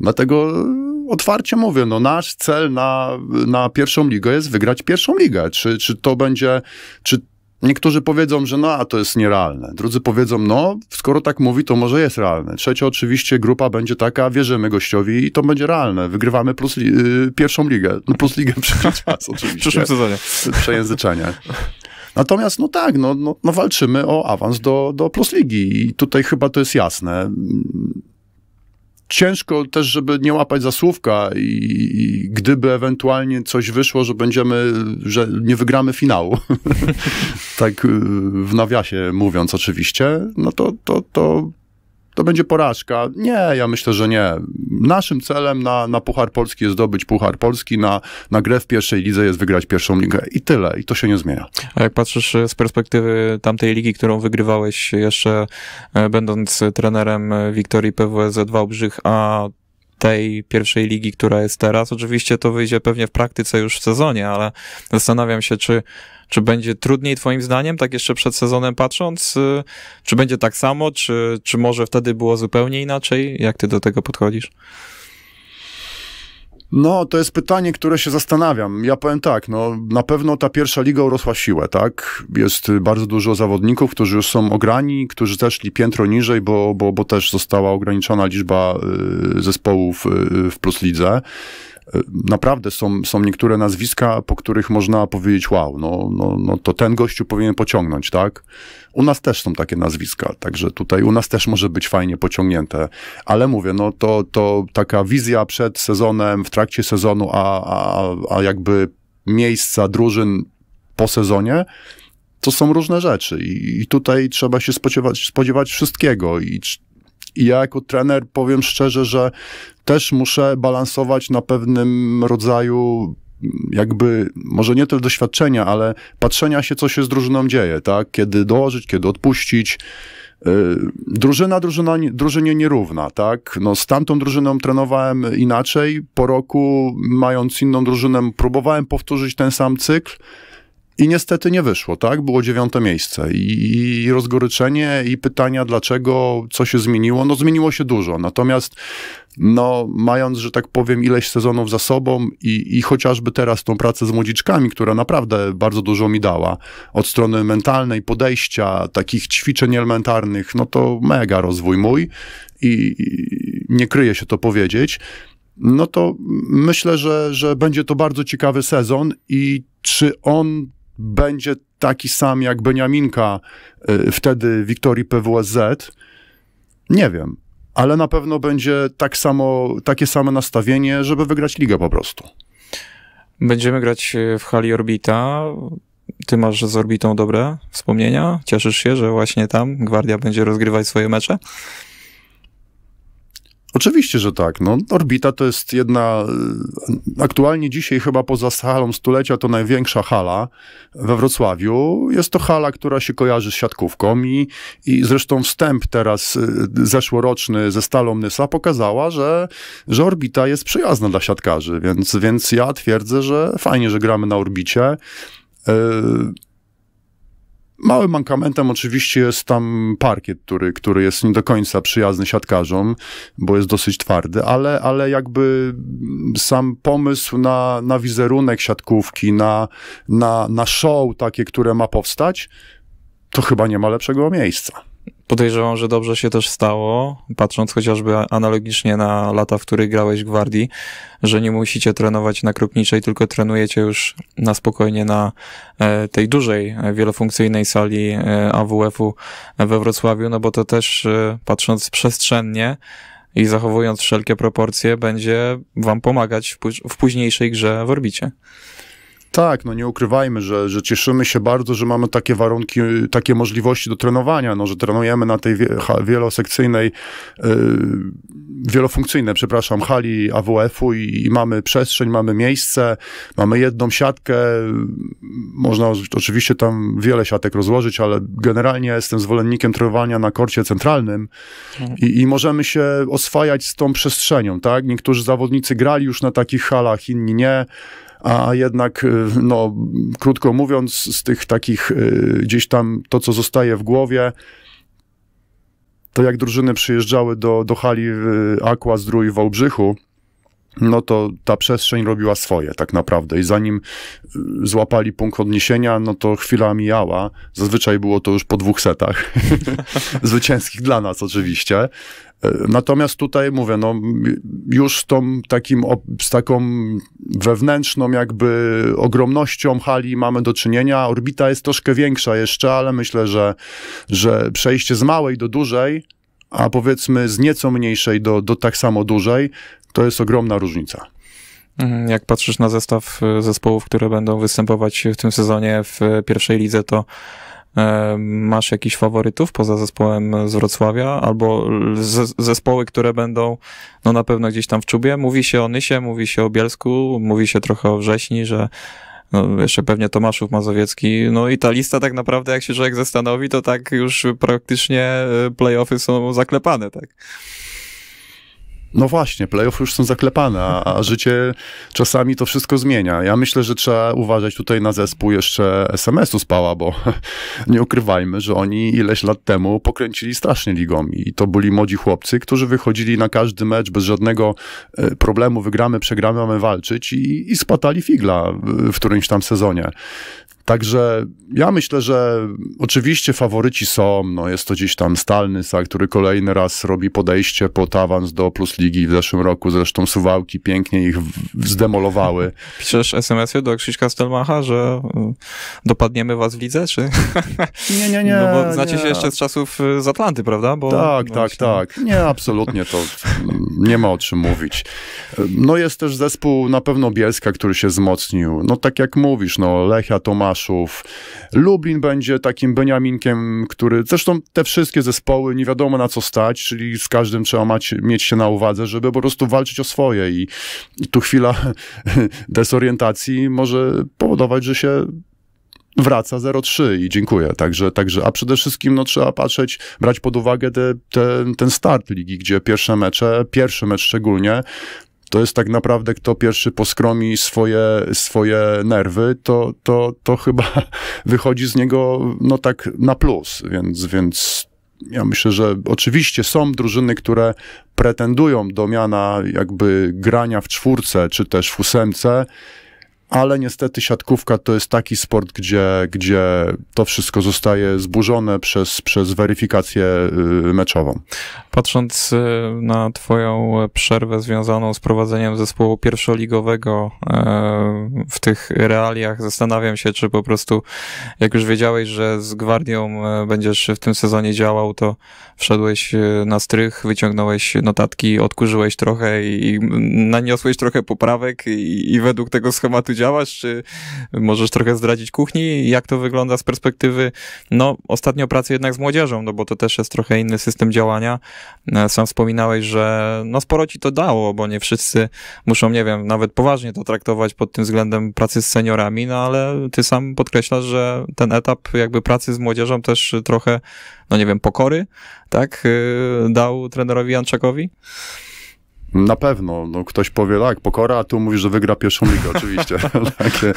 Dlatego otwarcie mówię, no nasz cel na, na pierwszą ligę jest wygrać pierwszą ligę. Czy, czy to będzie, czy Niektórzy powiedzą, że no, a to jest nierealne. Drudzy powiedzą, no, skoro tak mówi, to może jest realne. Trzecia oczywiście grupa będzie taka, wierzymy gościowi i to będzie realne. Wygrywamy plus li y, pierwszą ligę, no, plus ligę czas oczywiście. W przyszłym sezonie. Przejęzyczenia. Natomiast, no tak, no, no, no walczymy o awans do, do Plus Ligi i tutaj chyba to jest jasne ciężko też, żeby nie łapać za słówka i, i, gdyby ewentualnie coś wyszło, że będziemy, że nie wygramy finału, tak y, w nawiasie mówiąc oczywiście, no to, to, to to będzie porażka. Nie, ja myślę, że nie. Naszym celem na, na Puchar Polski jest zdobyć Puchar Polski, na, na grę w pierwszej lidze jest wygrać pierwszą ligę i tyle, i to się nie zmienia. A jak patrzysz e, z perspektywy tamtej ligi, którą wygrywałeś jeszcze e, będąc trenerem e, Wiktorii PWZ Wałbrzych, a tej pierwszej ligi, która jest teraz. Oczywiście to wyjdzie pewnie w praktyce już w sezonie, ale zastanawiam się, czy, czy będzie trudniej Twoim zdaniem, tak jeszcze przed sezonem patrząc, y, czy będzie tak samo, czy, czy może wtedy było zupełnie inaczej? Jak Ty do tego podchodzisz? No, to jest pytanie, które się zastanawiam. Ja powiem tak, no, na pewno ta pierwsza liga urosła siłę, tak? Jest bardzo dużo zawodników, którzy już są ograni, którzy zeszli piętro niżej, bo, bo, bo też została ograniczona liczba y, zespołów y, w plus lidze naprawdę są, są niektóre nazwiska, po których można powiedzieć, wow, no, no, no to ten gościu powinien pociągnąć, tak? U nas też są takie nazwiska, także tutaj u nas też może być fajnie pociągnięte, ale mówię, no to, to taka wizja przed sezonem, w trakcie sezonu, a, a, a jakby miejsca drużyn po sezonie, to są różne rzeczy i, i tutaj trzeba się spodziewać, spodziewać wszystkiego i i ja jako trener powiem szczerze, że też muszę balansować na pewnym rodzaju jakby, może nie tyle doświadczenia, ale patrzenia się, co się z drużyną dzieje, tak? Kiedy dołożyć, kiedy odpuścić. Yy, drużyna, drużyna drużynie nierówna, tak? No, z tamtą drużyną trenowałem inaczej. Po roku, mając inną drużynę, próbowałem powtórzyć ten sam cykl i niestety nie wyszło, tak? Było dziewiąte miejsce. I, I, rozgoryczenie, i pytania, dlaczego, co się zmieniło. No, zmieniło się dużo. Natomiast, no, mając, że tak powiem, ileś sezonów za sobą i, i chociażby teraz tą pracę z młodziczkami, która naprawdę bardzo dużo mi dała, od strony mentalnej, podejścia, takich ćwiczeń elementarnych, no to mega rozwój mój. I, i nie kryje się to powiedzieć no to myślę, że, że będzie to bardzo ciekawy sezon i czy on będzie taki sam jak Beniaminka, e, wtedy Wiktorii PWSZ? Nie wiem, ale na pewno będzie tak samo, takie samo nastawienie, żeby wygrać ligę po prostu. Będziemy grać e, w hali Orbita. Ty masz z Orbitą dobre wspomnienia? Cieszysz się, że właśnie tam Gwardia będzie rozgrywać swoje mecze? Oczywiście, że tak. No, orbita to jest jedna, y, aktualnie dzisiaj chyba poza salą stulecia to największa hala we Wrocławiu. Jest to hala, która się kojarzy z siatkówką i, i zresztą wstęp teraz y, zeszłoroczny ze Stalą Nysa pokazała, że, że orbita jest przyjazna dla siatkarzy, więc, więc ja twierdzę, że fajnie, że gramy na orbicie. Yy, Małym mankamentem oczywiście jest tam parkiet, który, który jest nie do końca przyjazny siatkarzom, bo jest dosyć twardy, ale, ale jakby sam pomysł na, na wizerunek siatkówki, na, na, na show takie, które ma powstać, to chyba nie ma lepszego miejsca. Podejrzewam, że dobrze się też stało, patrząc chociażby analogicznie na lata, w których grałeś gwardii, że nie musicie trenować na Krupniczej, tylko trenujecie już na spokojnie na e, tej dużej, e, wielofunkcyjnej sali e, AWF-u we Wrocławiu, no bo to też, patrząc przestrzennie, i zachowując wszelkie proporcje, będzie Wam pomagać w, późniejszej grze w orbicie. Tak, no nie ukrywajmy, że, że cieszymy się bardzo, że mamy takie warunki, takie możliwości do trenowania, no, że trenujemy na tej wielosekcyjnej, yy, wielofunkcyjnej, przepraszam, hali AWF-u i, i, mamy przestrzeń, mamy miejsce, mamy jedną siatkę, można oczywiście tam wiele siatek rozłożyć, ale generalnie jestem zwolennikiem trenowania na korcie centralnym mhm. i, i możemy się oswajać z tą przestrzenią, tak? Niektórzy zawodnicy grali już na takich halach, inni nie, a jednak, y, no, krótko mówiąc, z tych takich y, gdzieś tam to, co zostaje w głowie, to jak drużyny przyjeżdżały do, do hali y, Aqua Zdrój w Wałbrzychu, no to ta przestrzeń robiła swoje tak naprawdę i zanim y, złapali punkt odniesienia, no to chwila mijała. Zazwyczaj było to już po dwóch setach zwycięskich dla nas oczywiście. Y, natomiast tutaj mówię, no już z, tą, takim, z taką wewnętrzną jakby ogromnością hali mamy do czynienia. Orbita jest troszkę większa jeszcze, ale myślę, że, że przejście z małej do dużej a powiedzmy z nieco mniejszej do, do tak samo dużej, to jest ogromna różnica. Mhm, jak patrzysz na zestaw y, zespołów, które będą występować w tym sezonie w y, pierwszej lidze, to e, masz jakichś faworytów poza zespołem z Wrocławia albo zespoły, które będą no na pewno gdzieś tam w czubie? Mówi się o Nysie, mówi się o Bielsku, mówi się trochę o Wrześni, że no, jeszcze pewnie Tomaszów Mazowiecki. No i ta lista tak naprawdę, jak się człowiek zastanowi, to tak już praktycznie y, playoffy są zaklepane, tak? No właśnie, playoff już są zaklepane, a, a, życie czasami to wszystko zmienia. Ja myślę, że trzeba uważać tutaj na zespół jeszcze SMS-u spała, bo nie ukrywajmy, że oni ileś lat temu pokręcili strasznie ligą i to byli młodzi chłopcy, którzy wychodzili na każdy mecz bez żadnego e, problemu, wygramy, przegramy, mamy walczyć i, i spatali figla w którymś tam sezonie. Także ja myślę, że oczywiście faworyci są, no jest to gdzieś tam Stalny, który kolejny raz robi podejście pod awans do Plus Ligi w zeszłym roku, zresztą Suwałki pięknie ich zdemolowały. Piszesz SMS-y do Krzyśka Stelmacha, że y, dopadniemy was w lidze, czy? Nie, nie, nie. No bo znacie nie. się jeszcze z czasów y, z Atlanty, prawda? Bo tak, tak, tak. Nie, absolutnie to nie ma o czym mówić. No jest też zespół na pewno Bielska, który się wzmocnił. No tak jak mówisz, no Lechia to ma Tomaszów. Lublin będzie takim Beniaminkiem, który. Zresztą te wszystkie zespoły nie wiadomo na co stać, czyli z każdym trzeba mać, mieć się na uwadze, żeby po prostu walczyć o swoje. I, i tu chwila desorientacji może powodować, że się wraca 0-3 i dziękuję. Także, także, a przede wszystkim no, trzeba patrzeć, brać pod uwagę te, te, ten start ligi, gdzie pierwsze mecze, pierwszy mecz szczególnie, to jest tak naprawdę, kto pierwszy poskromi swoje, swoje nerwy, to, to, to chyba wychodzi z niego no tak na plus, więc, więc ja myślę, że oczywiście są drużyny, które pretendują do miana jakby grania w czwórce czy też w ósemce, ale niestety siatkówka to jest taki sport, gdzie, gdzie to wszystko zostaje zburzone przez, przez weryfikację y, meczową. Patrząc y, na Twoją przerwę związaną z prowadzeniem zespołu pierwszoligowego y, w tych realiach, zastanawiam się, czy po prostu, jak już wiedziałeś, że z Gwardią będziesz w tym sezonie działał, to wszedłeś na strych, wyciągnąłeś notatki, odkurzyłeś trochę i, naniosłeś trochę poprawek i, i według tego schematu działasz, czy możesz trochę zdradzić kuchni, jak to wygląda z perspektywy, no ostatnio pracy jednak z młodzieżą, no bo to też jest trochę inny system działania. E, sam wspominałeś, że no sporo ci to dało, bo nie wszyscy muszą, nie wiem, nawet poważnie to traktować pod tym względem pracy z seniorami, no ale ty sam podkreślasz, że ten etap jakby pracy z młodzieżą też trochę, no nie wiem, pokory, tak, e, dał trenerowi Janczakowi? Na pewno. No, ktoś powie, tak, Pokora, a tu mówisz, że wygra pierwszą ligę, oczywiście. Takie...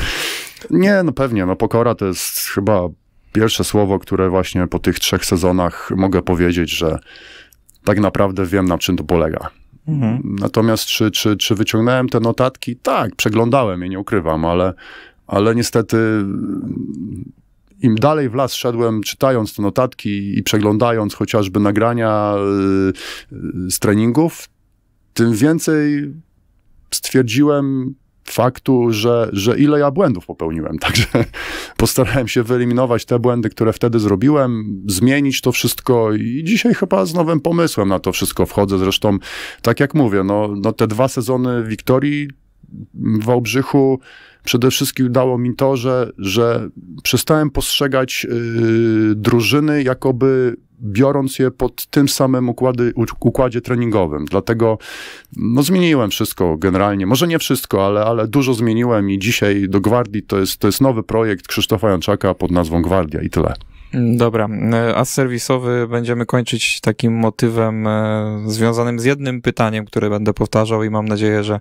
Nie, no pewnie, no Pokora to jest chyba pierwsze słowo, które właśnie po tych trzech sezonach mogę powiedzieć, że tak naprawdę wiem, na czym to polega. Mhm. Natomiast czy, czy, czy wyciągnąłem te notatki? Tak, przeglądałem je, nie ukrywam, ale, ale niestety mm, im dalej w las szedłem, czytając te notatki i przeglądając chociażby nagrania y, y, z treningów, tym więcej stwierdziłem faktu, że, że ile ja błędów popełniłem. Także postarałem się wyeliminować te błędy, które wtedy zrobiłem, zmienić to wszystko i dzisiaj chyba z nowym pomysłem na to wszystko wchodzę. Zresztą, tak jak mówię, no, no te dwa sezony Wiktorii w Wałbrzychu przede wszystkim dało mi to, że, że przestałem postrzegać yy, drużyny jakoby biorąc je pod tym samym układy, układzie treningowym. Dlatego no, zmieniłem wszystko generalnie. Może nie wszystko, ale, ale dużo zmieniłem i dzisiaj do Gwardii to jest, to jest nowy projekt Krzysztofa Janczaka pod nazwą Gwardia i tyle. Dobra, e, a serwisowy będziemy kończyć takim motywem e, związanym z jednym pytaniem, które będę powtarzał i mam nadzieję, że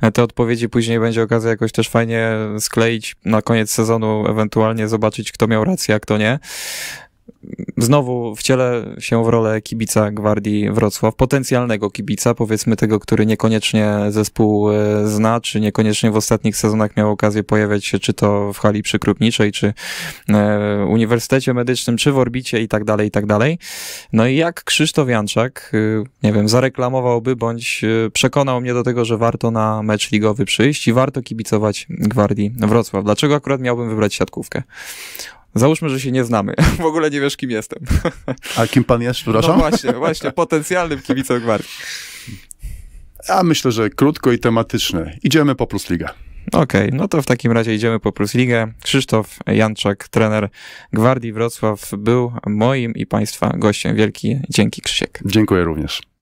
e, te odpowiedzi później będzie okazja jakoś też fajnie skleić na koniec sezonu, ewentualnie zobaczyć, kto miał rację, a kto nie znowu wcielę się w rolę kibica Gwardii Wrocław, potencjalnego kibica, powiedzmy tego, który niekoniecznie zespół e, zna, czy niekoniecznie w ostatnich sezonach miał okazję pojawiać się, czy to w hali przykrupniczej, czy e, Uniwersytecie Medycznym, czy w orbicie i tak dalej, i tak dalej. No i jak Krzysztof Janczak, e, nie wiem, zareklamowałby, bądź przekonał mnie do tego, że warto na mecz ligowy przyjść i warto kibicować Gwardii Wrocław. Dlaczego akurat miałbym wybrać siatkówkę? Załóżmy, że się nie znamy. W ogóle nie wiesz, kim jestem. A kim pan jest, przepraszam? No właśnie, właśnie, potencjalnym kibicem gwardii. A myślę, że krótko i tematycznie. Idziemy po Plus Ligę. Okej, okay, no to w takim razie idziemy po Plus Ligę. Krzysztof Janczak, trener Gwardii Wrocław, był moim i Państwa gościem. Wielki dzięki, Krzysiek. Dziękuję również.